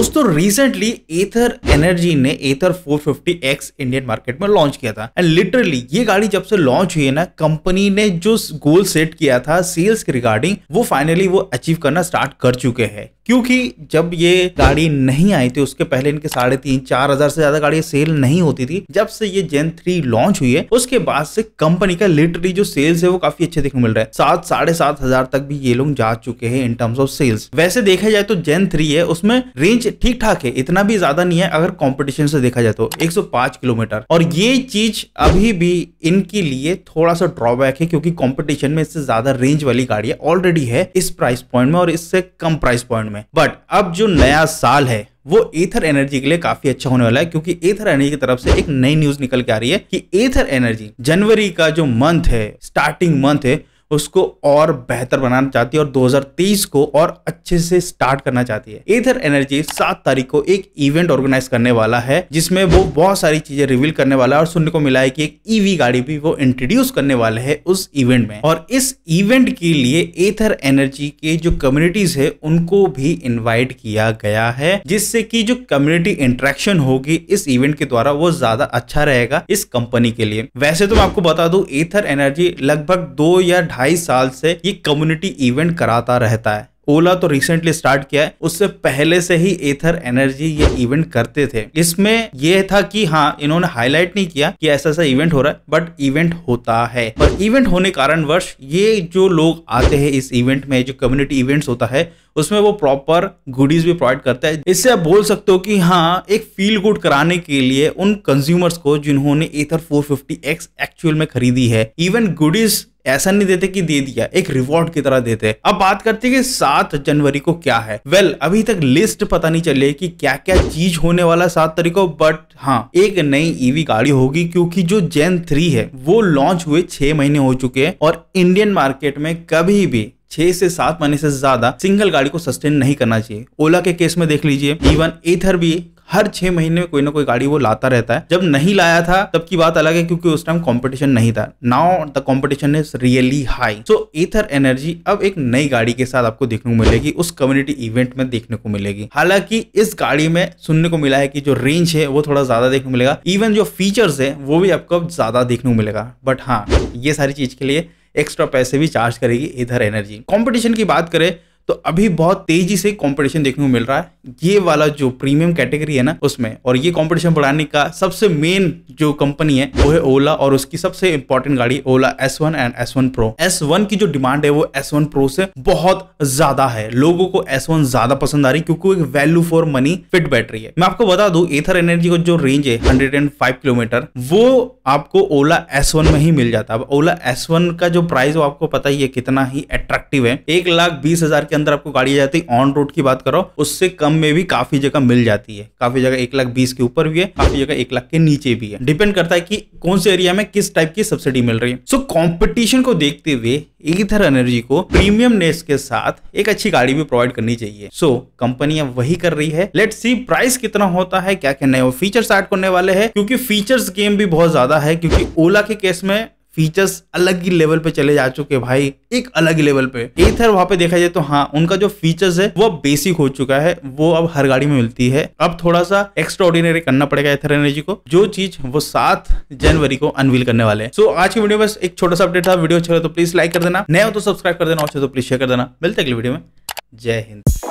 दोस्तों recently Ather Energy ने Ather 450x Indian market में लॉन्च किया था एंड लिटरली ये गाड़ी जब से लॉन्च हुई है ना कंपनी ने जो गोल सेट किया था सेल्स के रिगार्डिंग वो फाइनली वो अचीव करना स्टार्ट कर चुके हैं क्योंकि जब ये गाड़ी नहीं आई थी उसके पहले इनके साढ़े तीन चार हजार से ज्यादा गाड़ी सेल नहीं होती थी जब से ये जेन थ्री लॉन्च हुई है उसके बाद से कंपनी का लिटरली जो सेल्स है वो काफी अच्छे देखने मिल रहा है सात साढ़े सात हजार तक भी ये लोग जा चुके हैं इन टर्म्स ऑफ सेल्स वैसे देखा जाए तो जेन थ्री है उसमें रेंज ठीक ठाक है इतना भी ज्यादा नहीं है अगर कंपटीशन से देखा जाए तो 105 किलोमीटर और ये चीज अभी भी इनके लिए थोड़ा सा ड्रॉबैक है क्योंकि कंपटीशन में इससे ज्यादा रेंज वाली गाड़ी ऑलरेडी है इस प्राइस पॉइंट में और इससे कम प्राइस पॉइंट में बट अब जो नया साल है वो एथर एनर्जी के लिए काफी अच्छा होने वाला है क्योंकि एथर एनर्जी की तरफ से एक नई न्यूज निकल के आ रही है कि एथर एनर्जी जनवरी का जो मंथ है स्टार्टिंग मंथ है उसको और बेहतर बनाना चाहती है और 2023 को और अच्छे से स्टार्ट करना चाहती है इधर एनर्जी सात तारीख को एक इवेंट ऑर्गेनाइज करने वाला है जिसमें वो बहुत सारी चीजें रिवील करने वाला है और सुनने को मिला है कि एक ईवी e गाड़ी भी वो इंट्रोड्यूस करने वाले है उस इवेंट में और इस इवेंट के लिए एथर एनर्जी के जो कम्युनिटीज है उनको भी इन्वाइट किया गया है जिससे की जो कम्युनिटी इंट्रैक्शन होगी इस इवेंट के द्वारा वो ज्यादा अच्छा रहेगा इस कंपनी के लिए वैसे तो मैं आपको बता दू एथर एनर्जी लगभग दो या ढाई साल से ये कम्युनिटी इवेंट कराता रहता है ओला तो रिसेंटली स्टार्ट किया है उससे पहले से ही एथर एनर्जी ये इवेंट करते थे इसमें यह था कि हाँ इन्होंने हाईलाइट नहीं किया कि ऐसा ऐसा इवेंट हो रहा है बट इवेंट होता है पर इवेंट होने कारण वर्ष ये जो लोग आते हैं इस इवेंट में जो कम्युनिटी इवेंट्स होता है उसमें वो प्रॉपर गुडीज भी प्रोवाइड करता है इससे आप बोल सकते हो कि हाँ एक फील गुड कराने के लिए उन कंज्यूमर्स को जिन्होंने एथर फोर एक्चुअल में खरीदी है इवन गुडीज ऐसा नहीं देते कि दे दिया एक रिवॉर्ड की तरह देते अब बात करते हैं कि सात जनवरी को क्या है वेल well, अभी तक लिस्ट पता नहीं चले कि क्या क्या चीज होने वाला सात तारीख को बट हाँ एक नई ईवी e गाड़ी होगी क्योंकि जो जेन थ्री है वो लॉन्च हुए छह महीने हो चुके हैं और इंडियन मार्केट में कभी भी छह से सात महीने से ज्यादा सिंगल गाड़ी को सस्टेन नहीं करना चाहिए ओला के केस में देख लीजिए इवन e एथर भी हर छह महीने में कोई ना कोई गाड़ी वो लाता रहता है जब नहीं लाया था तब की बात अलग है क्योंकि उस टाइम कॉम्पिटिशन नहीं था now the competition is really high so Ather Energy अब एक नई गाड़ी के साथ आपको देखने को मिलेगी उस कम्युनिटी इवेंट में देखने को मिलेगी हालांकि इस गाड़ी में सुनने को मिला है कि जो रेंज है वो थोड़ा ज्यादा देखने को मिलेगा इवन जो फीचर्स है वो भी आपको ज्यादा देखने को मिलेगा बट हाँ ये सारी चीज के लिए एक्स्ट्रा पैसे भी चार्ज करेगी इधर एनर्जी कंपटीशन की बात करें तो अभी बहुत तेजी से कंपटीशन देखने को मिल रहा है ये वाला जो प्रीमियम कैटेगरी है ना उसमें और ये कंपटीशन बढ़ाने का सबसे मेन जो कंपनी है वो है ओला और उसकी सबसे इंपॉर्टेंट गाड़ी Ola S one and S one pro S one की जो डिमांड है वो एस वन प्रो से बहुत ज्यादा है लोगों को एस वन ज्यादा पसंद आ रही क्योंकि एक value for money fit battery है मैं आपको बता दू एथर एनर्जी का जो रेंज है हंड्रेड किलोमीटर वो आपको ओला एस वन में ही मिल जाता है ओला एस वन का जो प्राइस वो आपको पता ही है कितना ही अट्रैक्टिव है एक लाख बीस हजार के अंदर आपको गाड़ी जाती है ऑन रोड की बात करो उससे कम में भी काफी जगह मिल जाती है काफी जगह एक लाख बीस के ऊपर भी है काफी जगह एक लाख के नीचे भी है डिपेंड करता है कि कौन से एरिया में किस टाइप की सब्सिडी मिल रही है सो कॉम्पिटिशन को देखते हुए इधर एनर्जी को प्रीमियमनेस के साथ एक अच्छी गाड़ी भी प्रोवाइड करनी चाहिए सो कंपनियां वही कर रही है लेट सी प्राइस कितना होता है क्या क्या नए फीचर्स ऐड करने वाले हैं क्योंकि फीचर्स गेम भी बहुत ज्यादा ज़्यादा है क्योंकि ओला के केस में फीचर्स अलग ही लेवल पे चले जा चुके भाई एक अलग ही लेवल पे एथर वहां पे देखा जाए तो हाँ उनका जो फीचर्स है वो बेसिक हो चुका है वो अब हर गाड़ी में मिलती है अब थोड़ा सा एक्स्ट्रा ऑर्डिनरी करना पड़ेगा एथर एनर्जी को जो चीज वो सात जनवरी को अनवील करने वाले हैं सो so, आज की वीडियो बस एक छोटा सा अपडेट था वीडियो अच्छा तो प्लीज लाइक कर देना नया हो तो सब्सक्राइब कर देना अच्छा तो प्लीज शेयर कर देना मिलते अगले वीडियो में जय हिंद